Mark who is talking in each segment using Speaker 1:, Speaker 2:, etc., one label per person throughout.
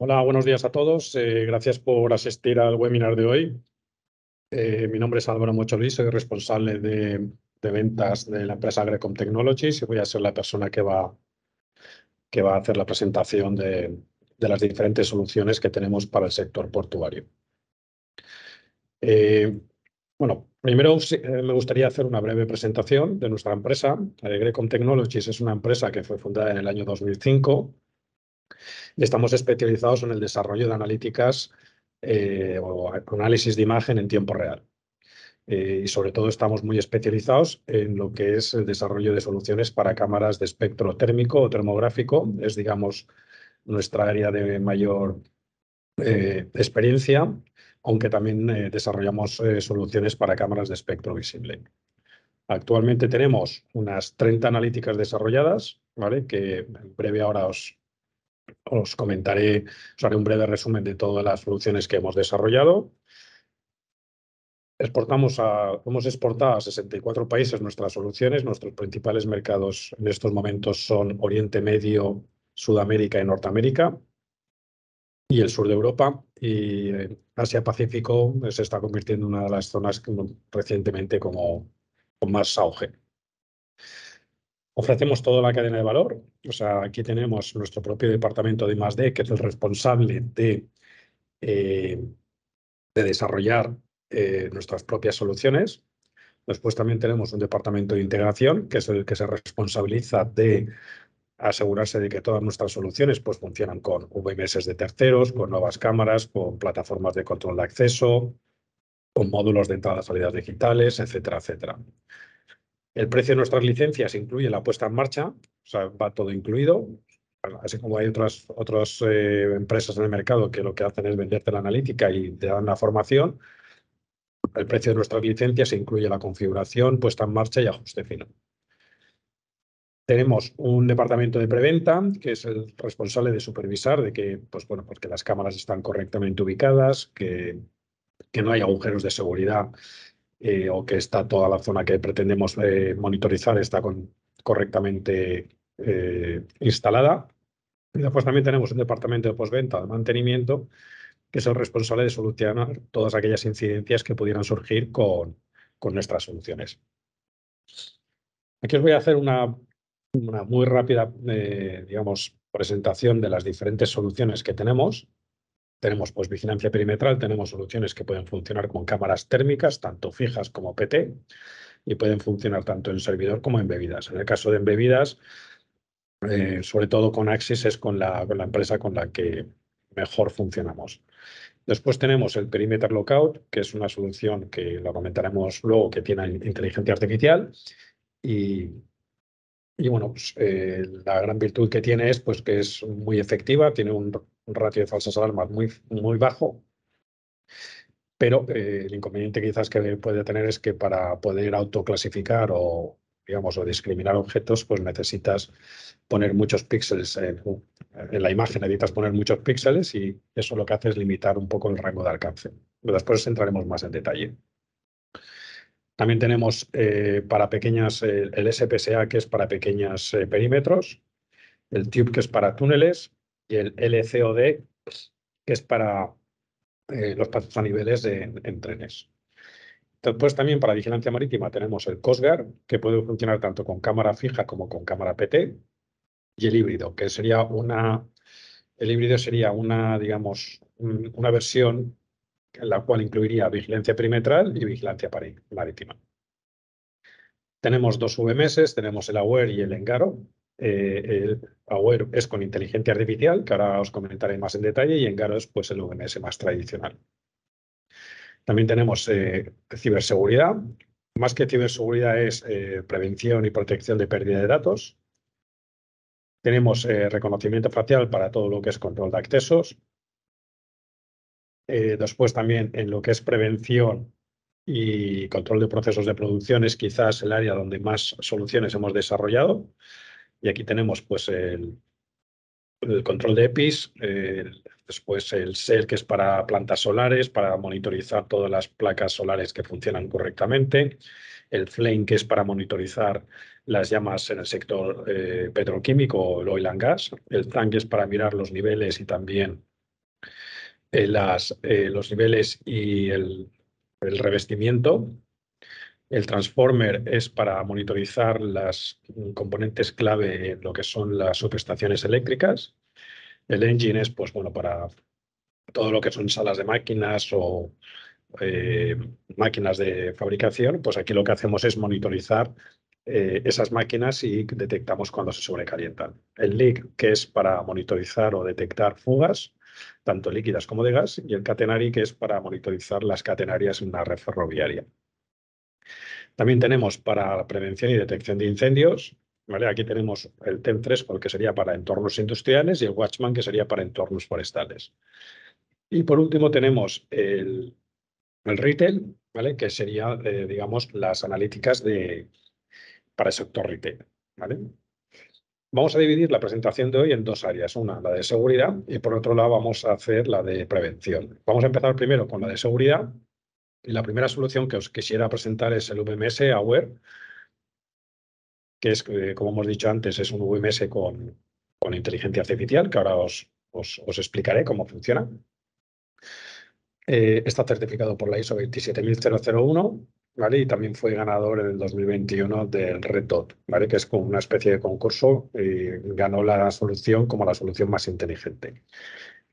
Speaker 1: Hola, buenos días a todos. Eh, gracias por asistir al webinar de hoy. Eh, mi nombre es Álvaro Mocholí, soy responsable de, ventas de la empresa Grecom Technologies y voy a ser la persona que va, que va a hacer la presentación de, las diferentes soluciones que tenemos para el sector portuario. Eh, bueno, primero me gustaría hacer una breve presentación de nuestra empresa. Grecom Technologies es una empresa que fue fundada en el año 2005 Estamos especializados en el desarrollo de analíticas eh, o análisis de imagen en tiempo real. Eh, y sobre todo estamos muy especializados en lo que es el desarrollo de soluciones para cámaras de espectro térmico o termográfico. Es, digamos, nuestra área de mayor eh, experiencia, aunque también desarrollamos soluciones para cámaras de espectro visible. Actualmente tenemos unas 30 analíticas desarrolladas, ¿vale? que en breve ahora os os comentaré, os haré un breve resumen de todas las soluciones que hemos desarrollado. Exportamos a, hemos exportado a 64 países nuestras soluciones. Nuestros principales mercados en estos momentos son Oriente Medio, Sudamérica y Norteamérica y el sur de Europa. Y Asia-Pacífico se está convirtiendo en una de las zonas recientemente como, con más auge. Ofrecemos toda la cadena de valor, o sea, aquí tenemos nuestro propio departamento de I+.D., que es el responsable de, eh, de desarrollar eh, nuestras propias soluciones. Después también tenemos un departamento de integración, que es el que se responsabiliza de asegurarse de que todas nuestras soluciones pues, funcionan con VMS de terceros, con nuevas cámaras, con plataformas de control de acceso, con módulos de entrada y salidas digitales, etcétera, etcétera. El precio de nuestras licencias incluye la puesta en marcha, o sea, va todo incluido. Así como hay otras, eh, empresas en el mercado que lo que hacen es venderte la analítica y te dan la formación, el precio de nuestras licencias incluye la configuración, puesta en marcha y ajuste final. Tenemos un departamento de preventa, que es el responsable de supervisar de que, pues bueno, porque pues las cámaras están correctamente ubicadas, que, que no hay agujeros de seguridad eh, o que está toda la zona que pretendemos eh, monitorizar está correctamente eh, instalada. Y después también tenemos un departamento de postventa de mantenimiento que es el responsable de solucionar todas aquellas incidencias que pudieran surgir con, nuestras soluciones. Aquí os voy a hacer una, muy rápida, presentación de las diferentes soluciones que tenemos. Tenemos pues vigilancia perimetral, tenemos soluciones que pueden funcionar con cámaras térmicas, tanto fijas como PT, y pueden funcionar tanto en servidor como en bebidas. En el caso de embebidas, bebidas, eh, sobre todo con Axis es con la, empresa con la que mejor funcionamos. Después tenemos el Perimeter Lockout, que es una solución que lo comentaremos luego, que tiene inteligencia artificial. Y, bueno, pues, eh, la gran virtud que tiene es pues, que es muy efectiva, tiene un un ratio de falsas alarmas muy, muy bajo, pero eh, el inconveniente quizás que puede tener es que para poder autoclasificar o, digamos, o discriminar objetos, pues necesitas poner muchos píxeles en, la imagen, necesitas poner muchos píxeles y eso lo que hace es limitar un poco el rango de alcance. Pero después entraremos más en detalle. También tenemos eh, para pequeñas eh, el SPSA, que es para pequeños perímetros, el tube, que es para túneles, y el LCOD, pues, que es para eh, los pasos a niveles de, en, trenes. también para vigilancia marítima tenemos el COSGAR, que puede funcionar tanto con cámara fija como con cámara PT, y el híbrido, que sería una, el híbrido sería una, digamos, una versión en la cual incluiría vigilancia perimetral y vigilancia marítima. Tenemos dos VMS, tenemos el AWARE y el ENGARO, eh, el Power es con inteligencia artificial, que ahora os comentaré más en detalle, y en Garos, pues el OMS más tradicional. También tenemos eh, ciberseguridad. Más que ciberseguridad es eh, prevención y protección de pérdida de datos. Tenemos reconocimiento facial para todo lo que es control de accesos. después también en lo que es prevención y control de procesos de producción es quizás el área donde más soluciones hemos desarrollado. Y aquí tenemos pues el, control de EPIs, después el SEL que es para plantas solares, para monitorizar todas las placas solares que funcionan correctamente, el FLAME que es para monitorizar las llamas en el sector eh, petroquímico, el oil and gas, el TAN que es para mirar los niveles y también eh, las, eh, los niveles y el, el revestimiento, el transformer es para monitorizar las componentes clave en lo que son las subestaciones eléctricas. El engine es, pues bueno, para todo lo que son salas de máquinas o eh, máquinas de fabricación. Pues aquí lo que hacemos es monitorizar eh, esas máquinas y detectamos cuando se sobrecalientan. El leak, que es para monitorizar o detectar fugas, tanto líquidas como de gas, y el catenary, que es para monitorizar las catenarias en una red ferroviaria. También tenemos para prevención y detección de incendios. Aquí tenemos el TEM 3 que sería para entornos industriales, y el Watchman, que sería para entornos forestales. Y por último tenemos el, retail, que sería, eh, digamos, las analíticas para el sector retail. Vamos a dividir la presentación de hoy en dos áreas, una la de seguridad y por otro lado vamos a hacer la de prevención. Vamos a empezar primero con la de seguridad la primera solución que os quisiera presentar es el VMS Aware, que es, eh, como hemos dicho antes, es un VMS con, con inteligencia artificial, que ahora os, explicaré cómo funciona. Eh, está certificado por la ISO 27001 ¿vale? y también fue ganador en el 2021 del Red Dot, ¿vale? que es como una especie de concurso y eh, ganó la solución como la solución más inteligente.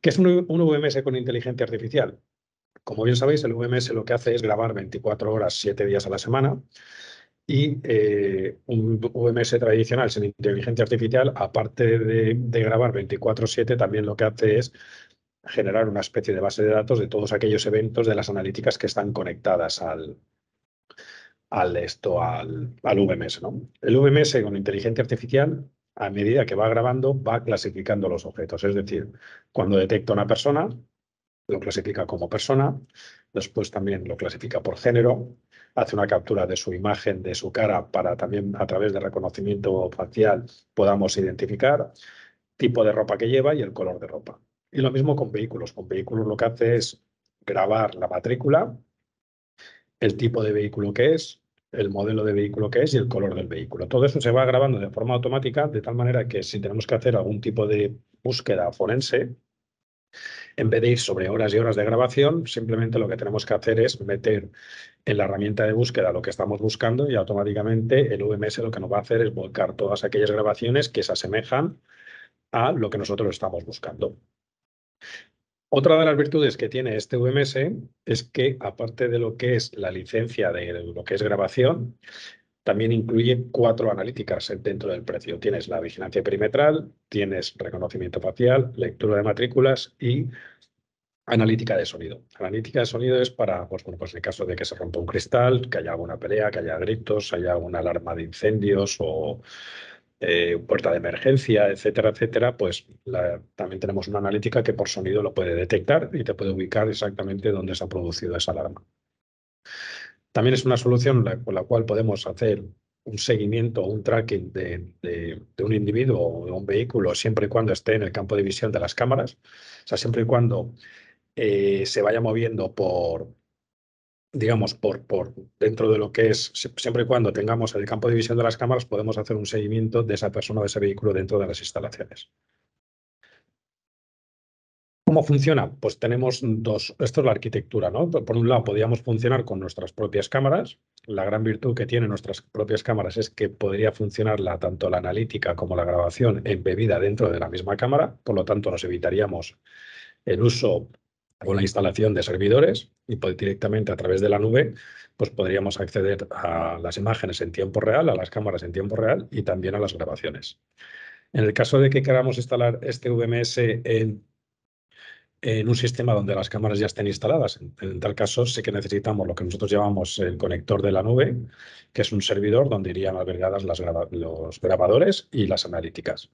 Speaker 1: ¿Qué es un VMS con inteligencia artificial? Como bien sabéis, el VMS lo que hace es grabar 24 horas, 7 días a la semana. Y eh, un VMS tradicional sin inteligencia artificial, aparte de, grabar 24/7, también lo que hace es generar una especie de base de datos de todos aquellos eventos de las analíticas que están conectadas al, al, esto, al, VMS. ¿no? El VMS con inteligencia artificial, a medida que va grabando, va clasificando los objetos. Es decir, cuando detecta una persona, lo clasifica como persona, después también lo clasifica por género, hace una captura de su imagen, de su cara, para también a través de reconocimiento facial podamos identificar tipo de ropa que lleva y el color de ropa. Y lo mismo con vehículos. Con vehículos lo que hace es grabar la matrícula, el tipo de vehículo que es, el modelo de vehículo que es y el color del vehículo. Todo eso se va grabando de forma automática, de tal manera que si tenemos que hacer algún tipo de búsqueda forense, en vez de ir sobre horas y horas de grabación, simplemente lo que tenemos que hacer es meter en la herramienta de búsqueda lo que estamos buscando y automáticamente el VMS lo que nos va a hacer es volcar todas aquellas grabaciones que se asemejan a lo que nosotros estamos buscando. Otra de las virtudes que tiene este VMS es que, aparte de lo que es la licencia de lo que es grabación, también incluye cuatro analíticas dentro del precio. Tienes la vigilancia perimetral, tienes reconocimiento facial, lectura de matrículas y analítica de sonido. Analítica de sonido es para, pues, bueno, pues en el caso de que se rompa un cristal, que haya alguna pelea, que haya gritos, haya una alarma de incendios o eh, puerta de emergencia, etcétera, etcétera, pues también tenemos una analítica que por sonido lo puede detectar y te puede ubicar exactamente dónde se ha producido esa alarma. También es una solución con la cual podemos hacer un seguimiento o un tracking de, un individuo o de un vehículo siempre y cuando esté en el campo de visión de las cámaras, o sea, siempre y cuando eh, se vaya moviendo por, digamos, por, por dentro de lo que es, siempre y cuando tengamos el campo de visión de las cámaras, podemos hacer un seguimiento de esa persona o de ese vehículo dentro de las instalaciones. ¿Cómo funciona? Pues tenemos dos, esto es la arquitectura, ¿no? Por un lado, podríamos funcionar con nuestras propias cámaras. La gran virtud que tienen nuestras propias cámaras es que podría funcionar tanto la analítica como la grabación embebida dentro de la misma cámara. Por lo tanto, nos evitaríamos el uso o la instalación de servidores y directamente a través de la nube pues podríamos acceder a las imágenes en tiempo real, a las cámaras en tiempo real y también a las grabaciones. En el caso de que queramos instalar este VMS en en un sistema donde las cámaras ya estén instaladas. En, tal caso, sí que necesitamos lo que nosotros llamamos el conector de la nube, que es un servidor donde irían albergadas los grabadores y las analíticas.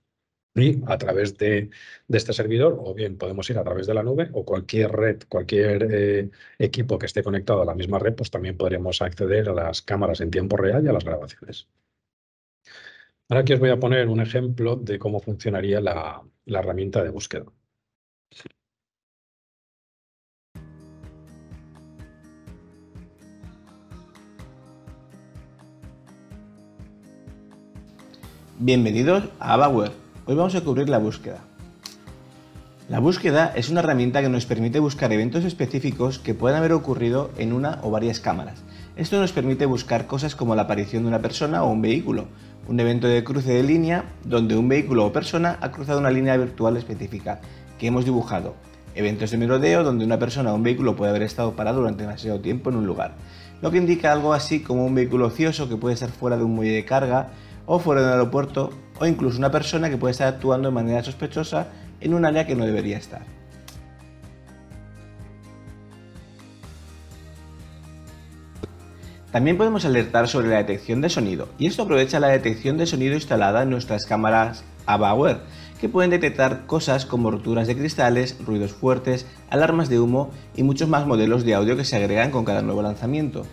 Speaker 1: Y a través de, este servidor, o bien podemos ir a través de la nube o cualquier red, cualquier eh, equipo que esté conectado a la misma red, pues también podremos acceder a las cámaras en tiempo real y a las grabaciones. Ahora aquí os voy a poner un ejemplo de cómo funcionaría la herramienta de búsqueda.
Speaker 2: Bienvenidos a AvaWeb. Hoy vamos a cubrir la búsqueda. La búsqueda es una herramienta que nos permite buscar eventos específicos que puedan haber ocurrido en una o varias cámaras. Esto nos permite buscar cosas como la aparición de una persona o un vehículo, un evento de cruce de línea donde un vehículo o persona ha cruzado una línea virtual específica que hemos dibujado, eventos de merodeo donde una persona o un vehículo puede haber estado parado durante demasiado tiempo en un lugar, lo que indica algo así como un vehículo ocioso que puede estar fuera de un muelle de carga o fuera de un aeropuerto o incluso una persona que puede estar actuando de manera sospechosa en un área que no debería estar. También podemos alertar sobre la detección de sonido, y esto aprovecha la detección de sonido instalada en nuestras cámaras Abawer, que pueden detectar cosas como roturas de cristales, ruidos fuertes, alarmas de humo y muchos más modelos de audio que se agregan con cada nuevo lanzamiento.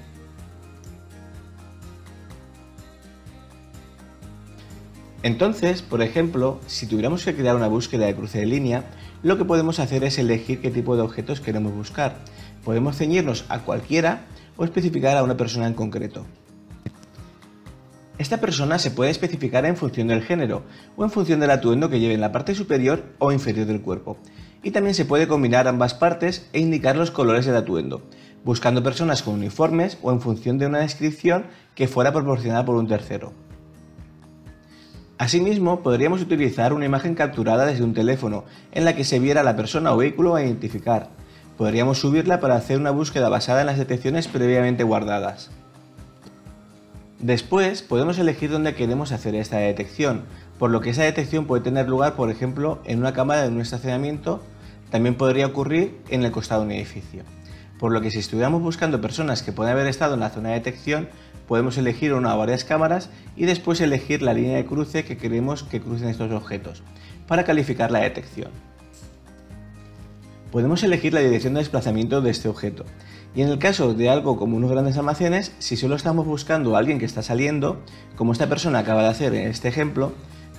Speaker 2: Entonces, por ejemplo, si tuviéramos que crear una búsqueda de cruce de línea, lo que podemos hacer es elegir qué tipo de objetos queremos buscar. Podemos ceñirnos a cualquiera o especificar a una persona en concreto. Esta persona se puede especificar en función del género o en función del atuendo que lleve en la parte superior o inferior del cuerpo. Y también se puede combinar ambas partes e indicar los colores del atuendo, buscando personas con uniformes o en función de una descripción que fuera proporcionada por un tercero. Asimismo, podríamos utilizar una imagen capturada desde un teléfono en la que se viera la persona o vehículo a identificar. Podríamos subirla para hacer una búsqueda basada en las detecciones previamente guardadas. Después, podemos elegir dónde queremos hacer esta detección, por lo que esa detección puede tener lugar, por ejemplo, en una cámara de un estacionamiento, también podría ocurrir en el costado de un edificio. Por lo que si estuviéramos buscando personas que pueden haber estado en la zona de detección, podemos elegir una o varias cámaras y después elegir la línea de cruce que queremos que crucen estos objetos para calificar la detección. Podemos elegir la dirección de desplazamiento de este objeto y en el caso de algo como unos grandes almacenes, si solo estamos buscando a alguien que está saliendo, como esta persona acaba de hacer en este ejemplo,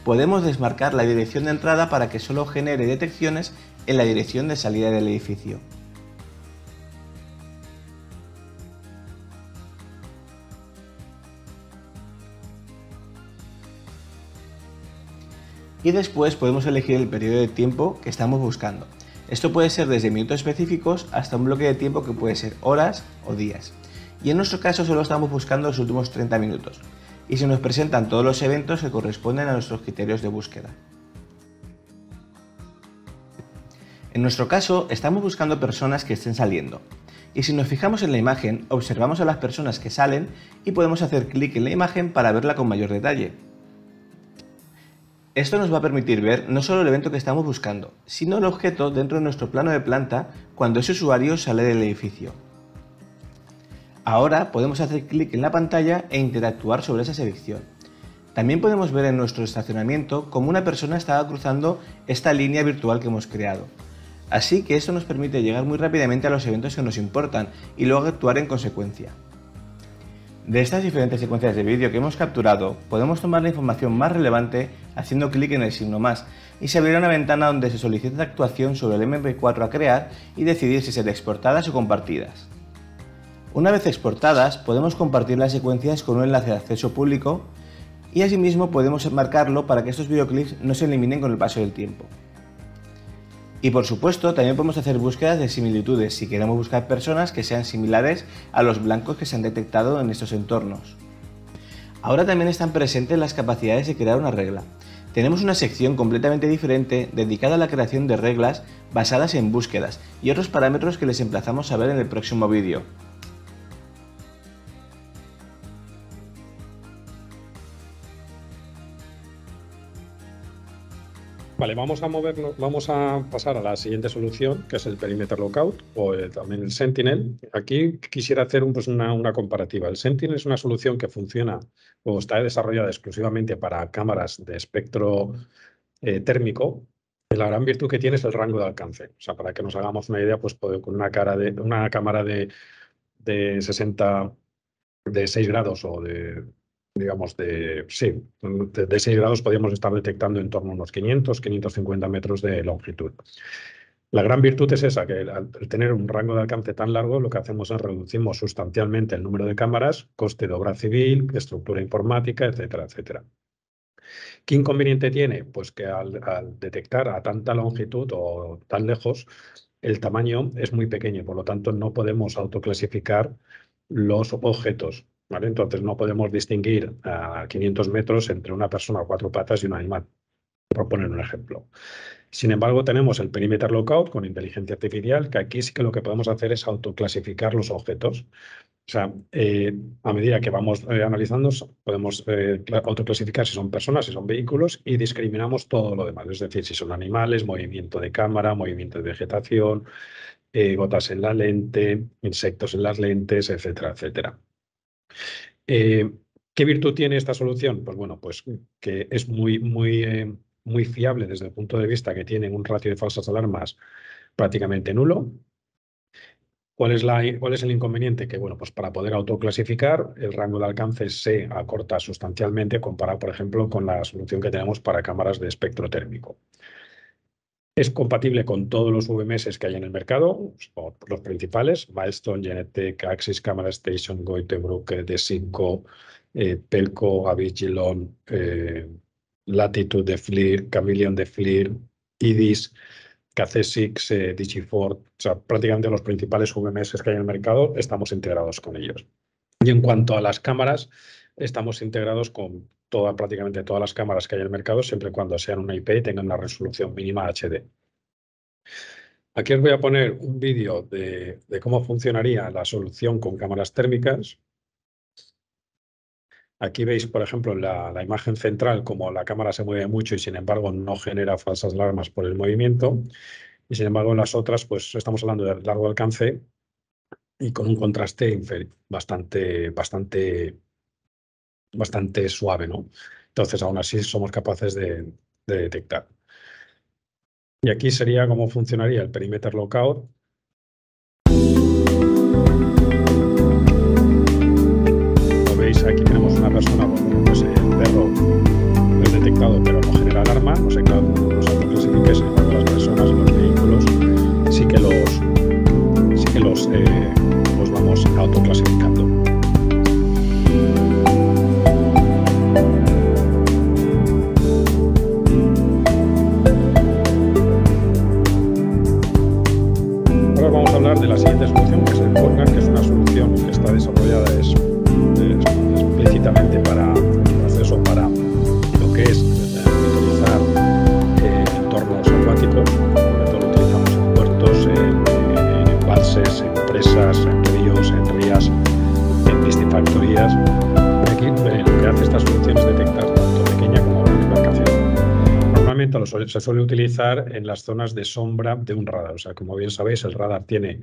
Speaker 2: podemos desmarcar la dirección de entrada para que solo genere detecciones en la dirección de salida del edificio. y después podemos elegir el periodo de tiempo que estamos buscando. Esto puede ser desde minutos específicos hasta un bloque de tiempo que puede ser horas o días. Y en nuestro caso solo estamos buscando los últimos 30 minutos y se nos presentan todos los eventos que corresponden a nuestros criterios de búsqueda. En nuestro caso, estamos buscando personas que estén saliendo. Y si nos fijamos en la imagen, observamos a las personas que salen y podemos hacer clic en la imagen para verla con mayor detalle. Esto nos va a permitir ver no solo el evento que estamos buscando, sino el objeto dentro de nuestro plano de planta cuando ese usuario sale del edificio. Ahora podemos hacer clic en la pantalla e interactuar sobre esa selección. También podemos ver en nuestro estacionamiento cómo una persona estaba cruzando esta línea virtual que hemos creado. Así que esto nos permite llegar muy rápidamente a los eventos que nos importan y luego actuar en consecuencia. De estas diferentes secuencias de vídeo que hemos capturado, podemos tomar la información más relevante haciendo clic en el signo más y se abrirá una ventana donde se solicita actuación sobre el MP4 a crear y decidir si ser exportadas o compartidas. Una vez exportadas, podemos compartir las secuencias con un enlace de acceso público y asimismo podemos marcarlo para que estos videoclips no se eliminen con el paso del tiempo. Y por supuesto, también podemos hacer búsquedas de similitudes si queremos buscar personas que sean similares a los blancos que se han detectado en estos entornos. Ahora también están presentes las capacidades de crear una regla. Tenemos una sección completamente diferente dedicada a la creación de reglas basadas en búsquedas y otros parámetros que les emplazamos a ver en el próximo vídeo.
Speaker 1: Vale, vamos a movernos, vamos a pasar a la siguiente solución, que es el Perimeter Lockout o eh, también el Sentinel. Aquí quisiera hacer un, pues una, comparativa. El Sentinel es una solución que funciona o está desarrollada exclusivamente para cámaras de espectro eh, térmico. La gran virtud que tiene es el rango de alcance. O sea, para que nos hagamos una idea, pues con una, cara de, una cámara de, de 60 de 6 grados o de digamos, de, sí, de, 6 grados podríamos estar detectando en torno a unos 500, 550 metros de longitud. La gran virtud es esa, que al tener un rango de alcance tan largo, lo que hacemos es reducimos sustancialmente el número de cámaras, coste de obra civil, estructura informática, etcétera, etcétera. ¿Qué inconveniente tiene? Pues que al, al detectar a tanta longitud o tan lejos, el tamaño es muy pequeño, por lo tanto no podemos autoclasificar los objetos. Entonces no podemos distinguir a eh, 500 metros entre una persona a cuatro patas y un animal, por un ejemplo. Sin embargo, tenemos el perimeter lockout con inteligencia artificial, que aquí sí que lo que podemos hacer es autoclasificar los objetos. O sea, eh, a medida que vamos eh, analizando, podemos autoclasificar si son personas, si son vehículos y discriminamos todo lo demás. Es decir, si son animales, movimiento de cámara, movimiento de vegetación, gotas en la lente, insectos en las lentes, etcétera, etcétera. Eh, ¿Qué virtud tiene esta solución? Pues bueno, pues que es muy, muy, eh, muy fiable desde el punto de vista que tiene un ratio de falsas alarmas prácticamente nulo. ¿Cuál es, la, ¿Cuál es el inconveniente? Que bueno, pues para poder autoclasificar, el rango de alcance se acorta sustancialmente comparado, por ejemplo, con la solución que tenemos para cámaras de espectro térmico. Es compatible con todos los VMS que hay en el mercado, los principales, Milestone, Genetec, Axis, Camera Station, Goitebrook, D5, Pelco, eh, Avigilon, eh, Latitude de FLIR, Chameleon de FLIR, IDIS, KC6, eh, Digifort, o sea, prácticamente los principales VMS que hay en el mercado, estamos integrados con ellos. Y en cuanto a las cámaras, estamos integrados con prácticamente todas las cámaras que hay en el mercado, siempre y cuando sean una IP y tengan una resolución mínima HD. Aquí os voy a poner un vídeo de, cómo funcionaría la solución con cámaras térmicas. Aquí veis, por ejemplo, la, la, imagen central, como la cámara se mueve mucho y sin embargo no genera falsas alarmas por el movimiento. Y sin embargo, en las otras, pues estamos hablando de largo alcance y con un contraste bastante, bastante bastante suave, ¿no? Entonces, aún así somos capaces de, detectar. Y aquí sería cómo funcionaría el perimeter lockout veis, aquí tenemos una persona, pues, el perro es detectado pero no genera alarma, no sé, claro, los sí que las personas, los vehículos, sí que los, los, eh, los vamos autoclasificando. se suele utilizar en las zonas de sombra de un radar. O sea, como bien sabéis, el radar tiene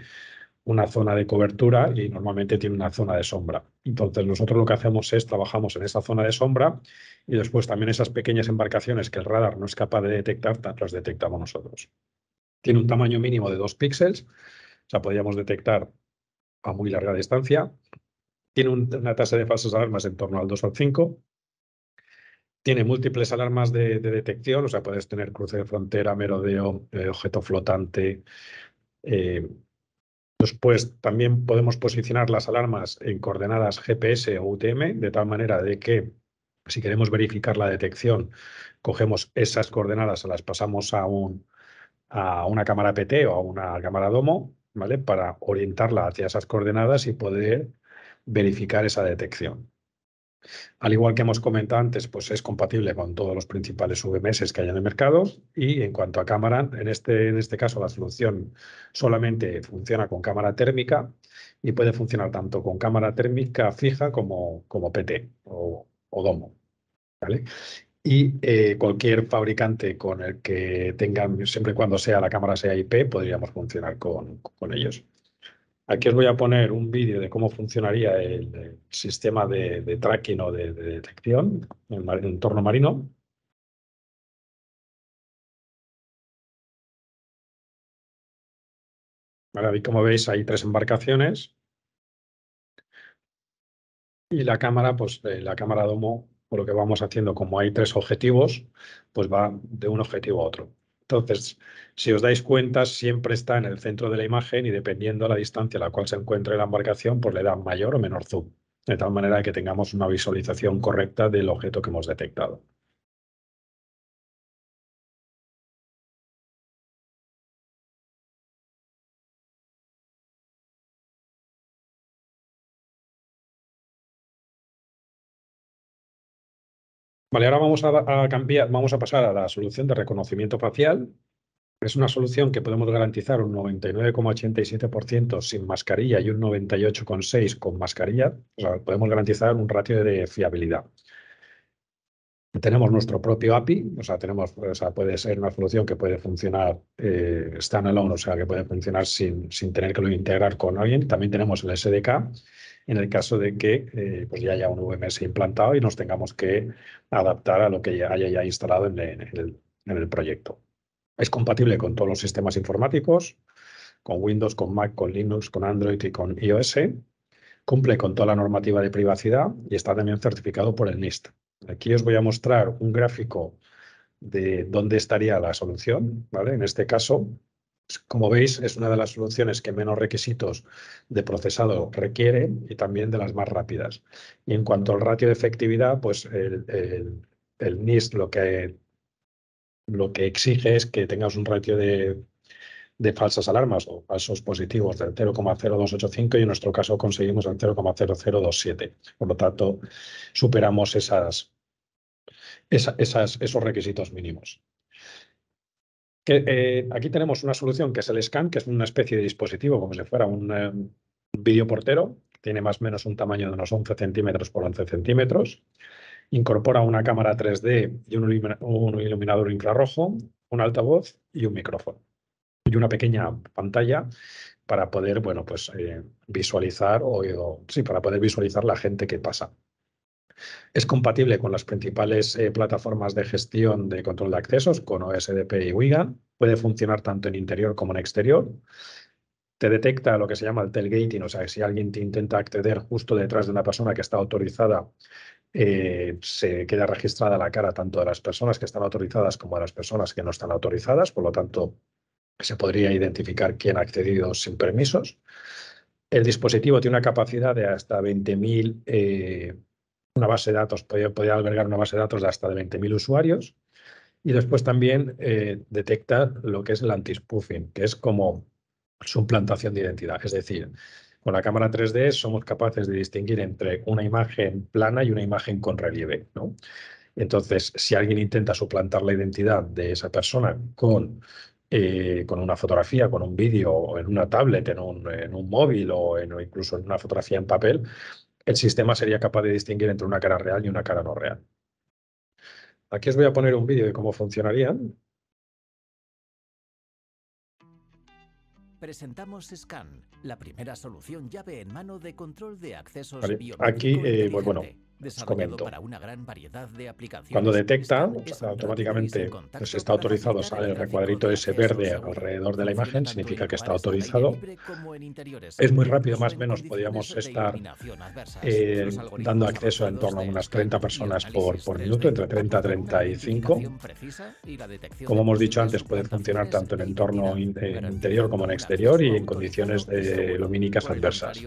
Speaker 1: una zona de cobertura y normalmente tiene una zona de sombra. Entonces, nosotros lo que hacemos es trabajamos en esa zona de sombra y después también esas pequeñas embarcaciones que el radar no es capaz de detectar, las detectamos nosotros. Tiene un tamaño mínimo de 2 píxeles, o sea, podríamos detectar a muy larga distancia. Tiene una tasa de falsas alarmas en torno al 2 al 5, tiene múltiples alarmas de, detección, o sea, puedes tener cruce de frontera, merodeo, eh, objeto flotante. Eh, después también podemos posicionar las alarmas en coordenadas GPS o UTM, de tal manera de que si queremos verificar la detección, cogemos esas coordenadas, las pasamos a, un, a una cámara PT o a una cámara domo, ¿vale? Para orientarla hacia esas coordenadas y poder verificar esa detección. Al igual que hemos comentado antes, pues es compatible con todos los principales VMS que hay en el mercado y en cuanto a cámara, en este, en este caso la solución solamente funciona con cámara térmica y puede funcionar tanto con cámara térmica fija como, como PT o, o domo. Y eh, cualquier fabricante con el que tengan, siempre y cuando sea la cámara sea IP, podríamos funcionar con, con ellos. Aquí os voy a poner un vídeo de cómo funcionaría el, sistema de, tracking o de, detección en el, entorno marino. como veis, hay tres embarcaciones. Y la cámara, pues eh, la cámara Domo, por lo que vamos haciendo, como hay tres objetivos, pues va de un objetivo a otro. Entonces, si os dais cuenta, siempre está en el centro de la imagen y dependiendo de la distancia a la cual se encuentre la embarcación, pues le da mayor o menor zoom, de tal manera que tengamos una visualización correcta del objeto que hemos detectado. Vale, ahora vamos a, cambiar, vamos a pasar a la solución de reconocimiento facial. Es una solución que podemos garantizar un 99,87% sin mascarilla y un 98,6% con mascarilla. O sea, podemos garantizar un ratio de fiabilidad. Tenemos nuestro propio API, o sea, tenemos, puede ser una solución que puede funcionar eh, standalone, o sea, que puede funcionar sin, sin tener que lo integrar con alguien. También tenemos el SDK, en el caso de que eh, pues ya haya un VMS implantado y nos tengamos que adaptar a lo que ya haya ya instalado en el, proyecto. Es compatible con todos los sistemas informáticos, con Windows, con Mac, con Linux, con Android y con iOS. Cumple con toda la normativa de privacidad y está también certificado por el NIST. Aquí os voy a mostrar un gráfico de dónde estaría la solución. ¿vale? En este caso, pues, como veis, es una de las soluciones que menos requisitos de procesado requiere y también de las más rápidas. Y en cuanto al ratio de efectividad, pues el, NIST lo que, lo que exige es que tengas un ratio de, falsas alarmas o falsos positivos del 0,0285 y en nuestro caso conseguimos el 0,0027. Por lo tanto, superamos esos requisitos mínimos. Eh, aquí tenemos una solución que es el scan, que es una especie de dispositivo, como si fuera un eh, videoportero, tiene más o menos un tamaño de unos 11 centímetros por 11 centímetros, incorpora una cámara 3D y un, iluminador infrarrojo, un altavoz y un micrófono. Y una pequeña pantalla para poder, bueno, pues eh, visualizar o, sí, para poder visualizar la gente que pasa. Es compatible con las principales eh, plataformas de gestión de control de accesos, con OSDP y WIGAN. Puede funcionar tanto en interior como en exterior. Te detecta lo que se llama el tailgating, o sea, si alguien te intenta acceder justo detrás de una persona que está autorizada, eh, se queda registrada la cara tanto de las personas que están autorizadas como de las personas que no están autorizadas. Por lo tanto, se podría identificar quién ha accedido sin permisos. El dispositivo tiene una capacidad de hasta 20.000 eh, una base de datos, podía albergar una base de datos de hasta de 20.000 usuarios. Y después también eh, detecta lo que es el anti-spoofing, que es como suplantación de identidad. Es decir, con la cámara 3D somos capaces de distinguir entre una imagen plana y una imagen con relieve. ¿no? Entonces, si alguien intenta suplantar la identidad de esa persona con, eh, con una fotografía, con un vídeo, o en una tablet, en un, móvil o incluso en una fotografía en papel, el sistema sería capaz de distinguir entre una cara real y una cara no real. Aquí os voy a poner un vídeo de cómo funcionarían.
Speaker 2: Presentamos Scan, la primera solución llave en mano de control de accesos vale. Aquí, eh, bueno, os para Cuando detecta, automáticamente
Speaker 1: se pues está autorizado, sale el recuadrito ese verde alrededor de la imagen, significa que está autorizado. Es muy rápido, más o menos, podríamos estar eh, dando acceso a en torno a unas 30 personas por, por minuto, entre 30 y 35. Como hemos dicho antes, puede funcionar tanto en entorno interior como en exterior y en condiciones de lumínicas adversas.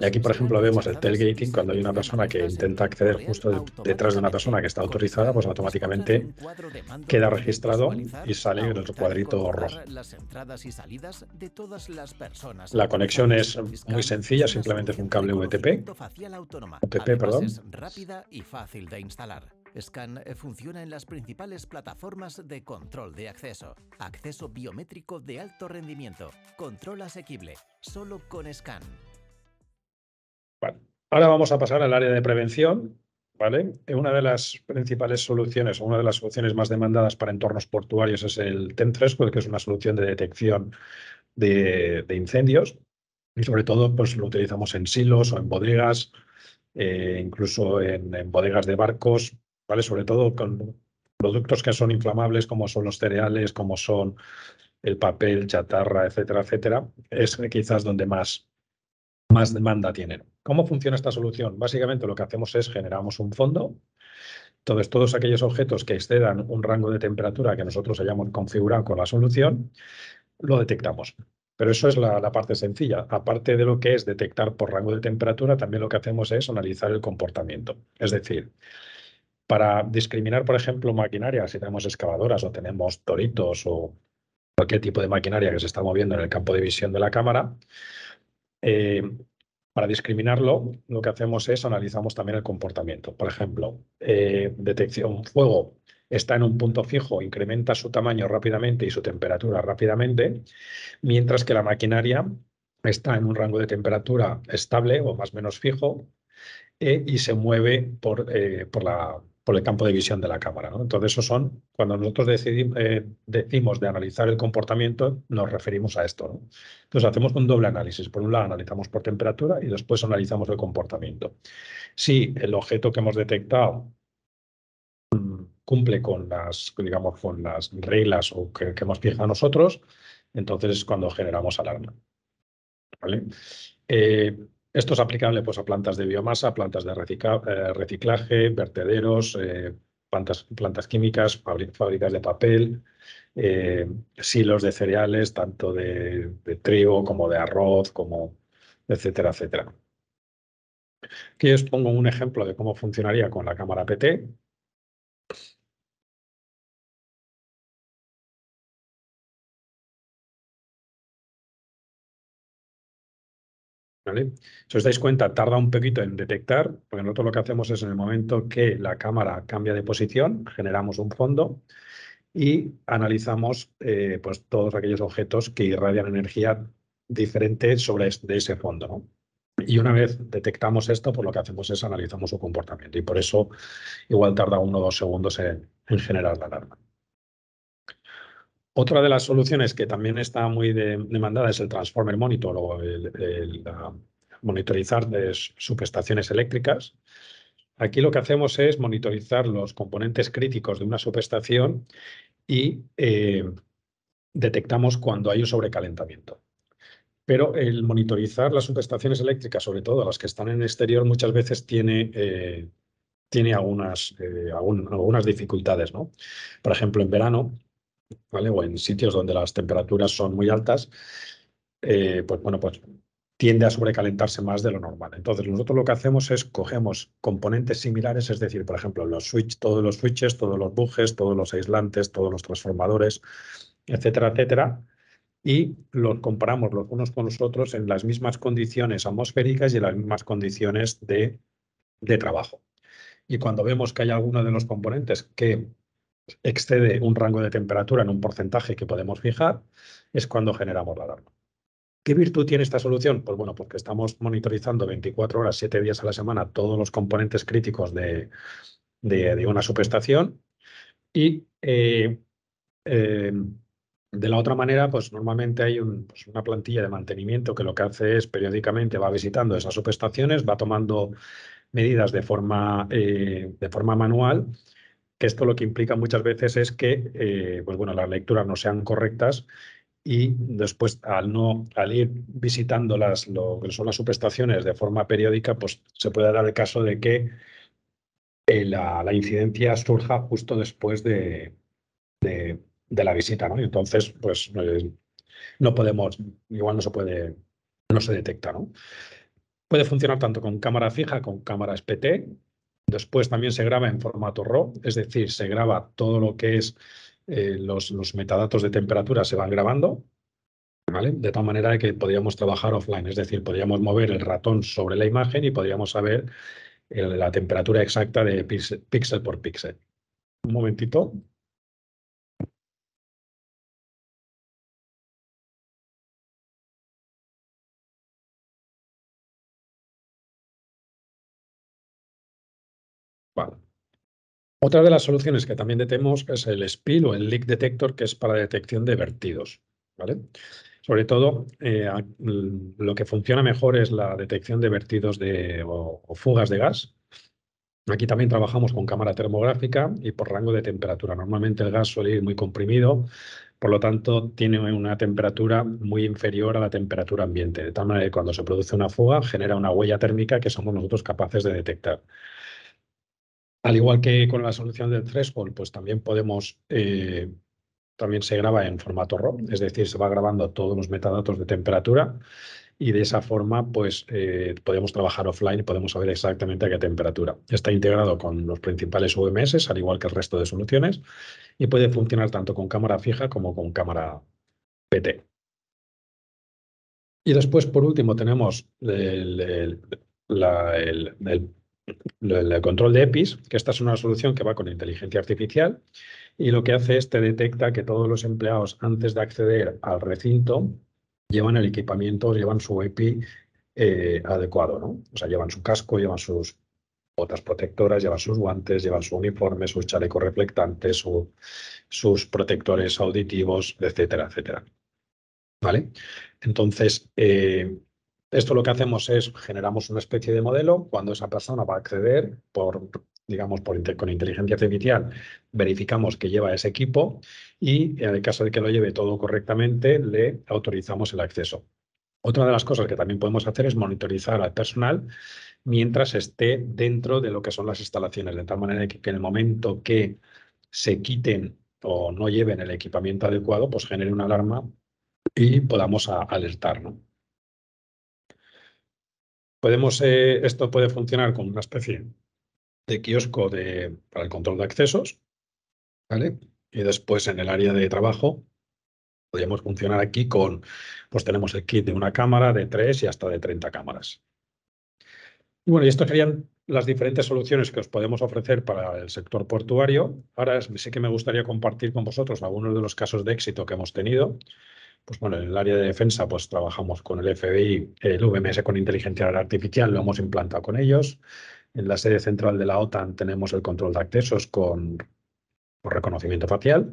Speaker 1: Y aquí, por ejemplo, vemos el tailgating cuando hay una persona que intenta acceder justo detrás de una persona que está autorizada, pues automáticamente
Speaker 2: queda registrado y sale en el cuadrito rojo. La conexión es muy sencilla, simplemente es
Speaker 1: un cable UTP.
Speaker 2: UTP, perdón. rápida y fácil de instalar. Scan eh, funciona en las principales plataformas de control de acceso. Acceso biométrico de alto rendimiento. Control asequible. Solo con Scan.
Speaker 1: Ahora vamos a pasar al área de prevención. ¿Vale? Una de las principales soluciones, o una de las soluciones más demandadas para entornos portuarios es el TEM3, que es una solución de detección de, incendios. Y sobre todo, pues lo utilizamos en silos o en bodegas, eh, incluso en, en, bodegas de barcos, ¿vale? Sobre todo con productos que son inflamables, como son los cereales, como son el papel, chatarra, etcétera, etcétera. Es quizás donde más más demanda tienen. ¿Cómo funciona esta solución? Básicamente lo que hacemos es generamos un fondo. Entonces, todos aquellos objetos que excedan un rango de temperatura que nosotros hayamos configurado con la solución, lo detectamos. Pero eso es la, la, parte sencilla. Aparte de lo que es detectar por rango de temperatura, también lo que hacemos es analizar el comportamiento. Es decir, para discriminar, por ejemplo, maquinaria, si tenemos excavadoras o tenemos toritos o cualquier tipo de maquinaria que se está moviendo en el campo de visión de la cámara, eh, para discriminarlo, lo que hacemos es analizamos también el comportamiento. Por ejemplo, eh, detección fuego está en un punto fijo, incrementa su tamaño rápidamente y su temperatura rápidamente, mientras que la maquinaria está en un rango de temperatura estable o más o menos fijo eh, y se mueve por, por, la, por el campo de visión de la cámara. Entonces, eso son, cuando nosotros decidimos, eh, decimos de analizar el comportamiento, nos referimos a esto. Entonces, hacemos un doble análisis. Por un lado, analizamos por temperatura y después analizamos el comportamiento. Si el objeto que hemos detectado cumple con las, digamos, con las reglas o que, hemos fijado nosotros, entonces es cuando generamos alarma. ¿Vale? Eh, esto es aplicable pues, a plantas de biomasa, plantas de eh, reciclaje, vertederos, eh, plantas, químicas, fábricas de papel, eh, silos de cereales, tanto de, trigo como de arroz, como etcétera, etcétera. Aquí os pongo un ejemplo de cómo funcionaría con la cámara PT. Si os dais cuenta, tarda un poquito en detectar, porque nosotros lo que hacemos es en el momento que la cámara cambia de posición, generamos un fondo y analizamos eh, pues, todos aquellos objetos que irradian energía diferente sobre ese fondo. Y una vez detectamos esto, pues lo que hacemos es analizamos su comportamiento y por eso igual tarda uno o dos segundos en, en generar la alarma. Otra de las soluciones que también está muy demandada es el Transformer Monitor o el, monitorizar de subestaciones eléctricas. Aquí lo que hacemos es monitorizar los componentes críticos de una subestación y eh, detectamos cuando hay un sobrecalentamiento. Pero el monitorizar las subestaciones eléctricas, sobre todo las que están en el exterior, muchas veces tiene eh, tiene algunas, eh, algunas dificultades. ¿no? Por ejemplo, en verano o en sitios donde las temperaturas son muy altas, eh, pues bueno, pues tiende a sobrecalentarse más de lo normal. Entonces, nosotros lo que hacemos es cogemos componentes similares, es decir, por ejemplo, los switch, todos los switches, todos los bujes, todos los aislantes, todos los transformadores, etcétera, etcétera, y los comparamos los unos con los otros en las mismas condiciones atmosféricas y en las mismas condiciones de, de trabajo. Y cuando vemos que hay alguno de los componentes que excede un rango de temperatura en un porcentaje que podemos fijar, es cuando generamos la alarma. ¿Qué virtud tiene esta solución? Pues bueno, porque estamos monitorizando 24 horas, 7 días a la semana todos los componentes críticos de, una subestación y eh, eh, de la otra manera, pues normalmente hay pues una plantilla de mantenimiento que lo que hace es periódicamente va visitando esas subestaciones, va tomando medidas de eh, de forma manual que esto lo que implica muchas veces es que eh, pues bueno, las lecturas no sean correctas y después al no al ir visitando lo que son las subestaciones de forma periódica, pues se puede dar el caso de que eh, la, incidencia surja justo después de, la visita, Y entonces, pues eh, no podemos, igual no se puede, no se detecta, ¿no? Puede funcionar tanto con cámara fija, con cámara PT. Después también se graba en formato RAW, es decir, se graba todo lo que es eh, los, metadatos de temperatura se van grabando, ¿vale? De tal manera que podríamos trabajar offline, es decir, podríamos mover el ratón sobre la imagen y podríamos saber eh, la temperatura exacta de píxel por píxel. Un momentito. Otra de las soluciones que también detemos es el spill o el leak detector, que es para detección de vertidos. Sobre todo, eh, mm, lo que funciona mejor es la detección de vertidos de, o fugas de gas, Aquí también trabajamos con cámara termográfica y por rango de temperatura. Normalmente el gas suele ir muy comprimido, por lo tanto tiene una temperatura muy inferior a la temperatura ambiente, de tal manera que cuando se produce una fuga genera una huella térmica que somos nosotros capaces de detectar. Al igual que con la solución del threshold, pues también podemos, eh, también se graba en formato ROM, es decir, se va grabando todos los metadatos de temperatura y de esa forma pues eh, podemos trabajar offline y podemos saber exactamente a qué temperatura. Está integrado con los principales UMS, al igual que el resto de soluciones, y puede funcionar tanto con cámara fija como con cámara PT. Y después, por último, tenemos el, el el control de EPIs, que esta es una solución que va con inteligencia artificial y lo que hace es te detecta que todos los empleados antes de acceder al recinto llevan el equipamiento, llevan su EPI eh, adecuado, ¿no? O sea, llevan su casco, llevan sus botas protectoras, llevan sus guantes, llevan su uniforme, sus chalecos reflectantes, sus protectores auditivos, etcétera, etcétera. ¿Vale? Entonces, eh, esto lo que hacemos es generamos una especie de modelo cuando esa persona va a acceder por digamos, por, con inteligencia artificial, verificamos que lleva ese equipo y en el caso de que lo lleve todo correctamente, le autorizamos el acceso. Otra de las cosas que también podemos hacer es monitorizar al personal mientras esté dentro de lo que son las instalaciones, de tal manera que, en el momento que se quiten o no lleven el equipamiento adecuado, pues genere una alarma y podamos alertarnos alertar. Eh, esto puede funcionar con una especie de kiosco para el control de accesos, ¿vale? Y después en el área de trabajo podríamos funcionar aquí con, pues tenemos el kit de una cámara, de tres y hasta de 30 cámaras. Y bueno, y estas serían las diferentes soluciones que os podemos ofrecer para el sector portuario. Ahora sí que me gustaría compartir con vosotros algunos de los casos de éxito que hemos tenido pues bueno, en el área de defensa pues trabajamos con el FBI, el VMS con inteligencia artificial, lo hemos implantado con ellos. En la sede central de la OTAN tenemos el control de accesos con, reconocimiento facial.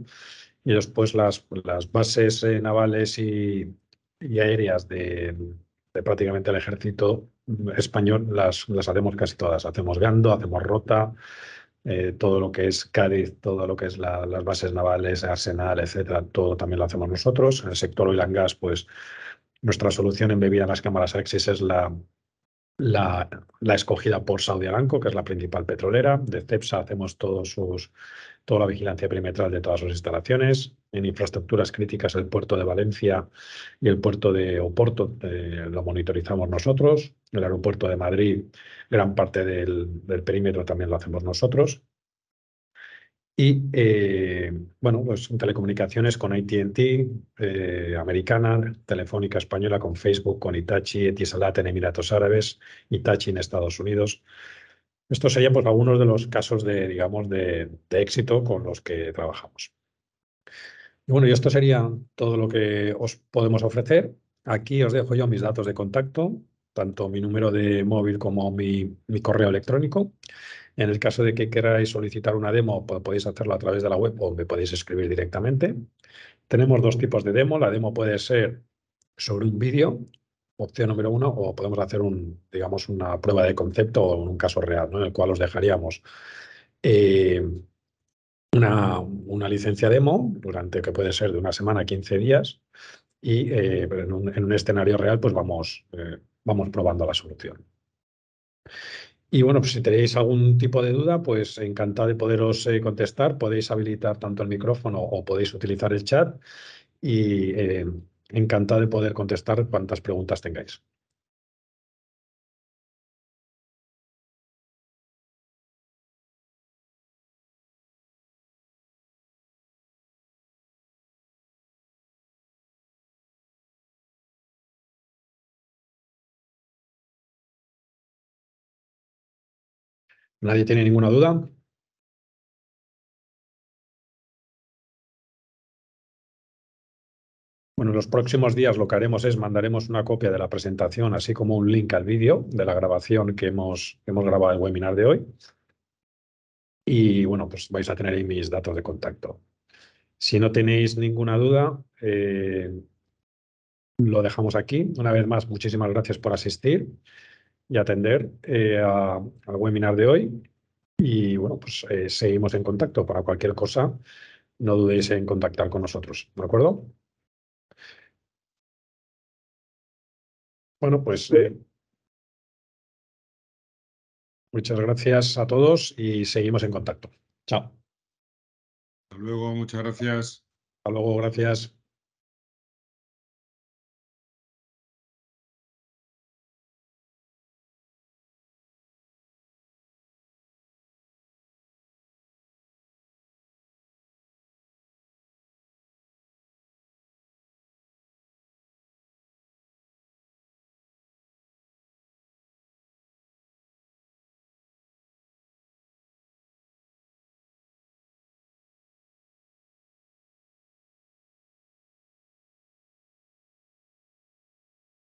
Speaker 1: Y después las, bases eh, navales y, y aéreas de, de, prácticamente el ejército español las, las hacemos casi todas. Hacemos Gando, hacemos Rota, eh, todo lo que es Cádiz, todo lo que es las bases navales, Arsenal, etcétera, todo también lo hacemos nosotros. En el sector oil and gas, pues nuestra solución en bebida en las cámaras Axis es la, la, la, escogida por Saudi Aramco, que es la principal petrolera. De CEPSA hacemos todos sus toda la vigilancia perimetral de todas las instalaciones. En infraestructuras críticas, el puerto de Valencia y el puerto de Oporto eh, lo monitorizamos nosotros. El aeropuerto de Madrid, gran parte del, perímetro también lo hacemos nosotros. Y eh, bueno, pues telecomunicaciones con ATT, eh, americana, telefónica española, con Facebook, con Itachi, Etisalat en Emiratos Árabes, Itachi en Estados Unidos. Estos serían pues, algunos de los casos de, digamos, de, éxito con los que trabajamos. Y bueno, y esto sería todo lo que os podemos ofrecer. Aquí os dejo yo mis datos de contacto, tanto mi número de móvil como mi correo electrónico. En el caso de que queráis solicitar una demo, podéis hacerlo a través de la web o me podéis escribir directamente. Tenemos dos tipos de demo. La demo puede ser sobre un vídeo opción número uno, o podemos hacer un, digamos, una prueba de concepto o un caso real, En el cual os dejaríamos eh, una, licencia demo durante que puede ser de una semana a 15 días y eh, en, un, escenario real pues vamos, eh, vamos probando la solución. Y bueno, pues si tenéis algún tipo de duda, pues encantado de poderos contestar. Podéis habilitar tanto el micrófono o podéis utilizar el chat. Y Encantado de poder contestar cuantas preguntas tengáis.
Speaker 3: ¿Nadie tiene ninguna duda?
Speaker 1: en los próximos días lo que haremos es mandaremos una copia de la presentación, así como un link al vídeo de la grabación que hemos, hemos grabado el webinar de hoy. Y bueno, pues vais a tener ahí mis datos de contacto. Si no tenéis ninguna duda, eh, lo dejamos aquí. Una vez más, muchísimas gracias por asistir y atender eh, al webinar de hoy. Y bueno, pues eh, seguimos en contacto para cualquier cosa. No dudéis en contactar con nosotros, ¿de acuerdo?
Speaker 3: Bueno, pues eh,
Speaker 1: muchas gracias a todos y seguimos en contacto. Chao.
Speaker 3: Hasta luego, muchas gracias.
Speaker 1: Hasta luego, gracias.